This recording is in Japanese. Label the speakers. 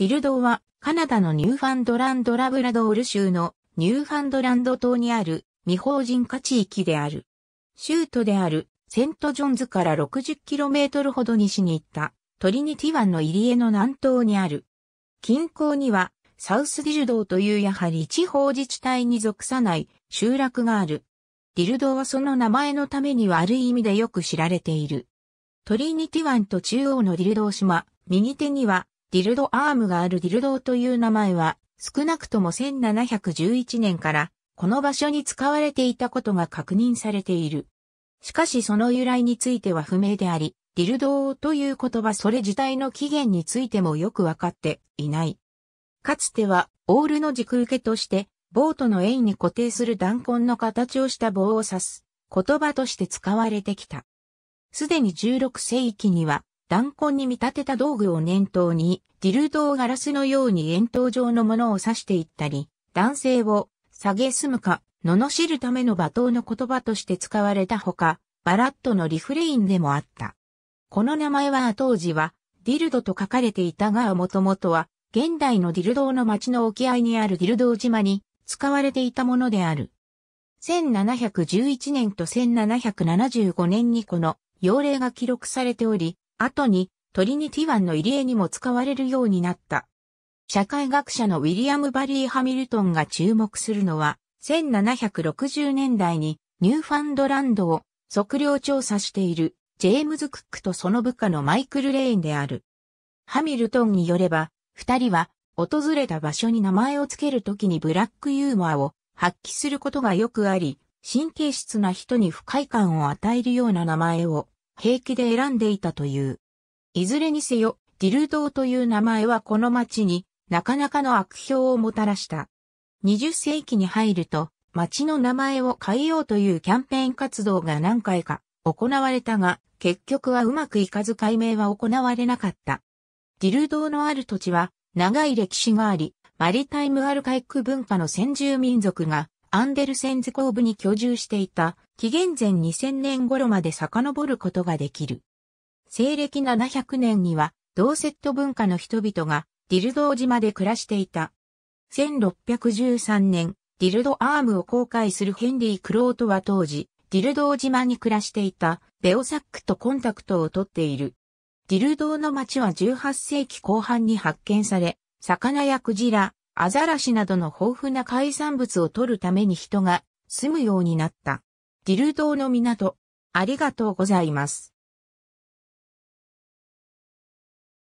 Speaker 1: ディルドーはカナダのニューファンドランドラブラドール州のニューファンドランド島にある未法人化地域である。州都であるセントジョンズから 60km ほど西に行ったトリニティ湾の入り江の南東にある。近郊にはサウスディルドーというやはり地方自治体に属さない集落がある。ディルドーはその名前のためにはある意味でよく知られている。トリニティ湾と中央のディルドー島、右手にはディルドアームがあるディルドという名前は、少なくとも1711年から、この場所に使われていたことが確認されている。しかしその由来については不明であり、ディルドーという言葉それ自体の起源についてもよくわかっていない。かつては、オールの軸受けとして、ボートの円に固定する弾痕の形をした棒を指す、言葉として使われてきた。すでに16世紀には、弾痕に見立てた道具を念頭に、ディルドをガラスのように円筒状のものを刺していったり、男性を、下げすむか、罵るための罵倒の言葉として使われたほか、バラットのリフレインでもあった。この名前は当時は、ディルドと書かれていたがもともとは、現代のディルドの町の沖合にあるディルド島に使われていたものである。1711年と1775年にこの用霊が記録されており、後にトリニティ湾の入り江にも使われるようになった。社会学者のウィリアム・バリー・ハミルトンが注目するのは、1760年代にニューファンドランドを測量調査しているジェームズ・クックとその部下のマイクル・レインである。ハミルトンによれば、二人は訪れた場所に名前を付けるときにブラックユーモアを発揮することがよくあり、神経質な人に不快感を与えるような名前を平気で選んでいたという。いずれにせよ、ディルドーという名前はこの町になかなかの悪評をもたらした。20世紀に入ると、町の名前を変えようというキャンペーン活動が何回か行われたが、結局はうまくいかず解明は行われなかった。ディルドーのある土地は長い歴史があり、マリタイムアルカイック文化の先住民族がアンデルセンズ後部に居住していた紀元前2000年頃まで遡ることができる。西暦700年には、ドーセット文化の人々がディルドー島で暮らしていた。1613年、ディルドアームを公開するヘンリー・クロートは当時、ディルドー島に暮らしていたベオサックとコンタクトを取っている。ディルドーの町は18世紀後半に発見され、魚やクジラ、アザラシなどの豊富な海産物を取るために人が住むようになった。ギルドーの港。ありがとうございます。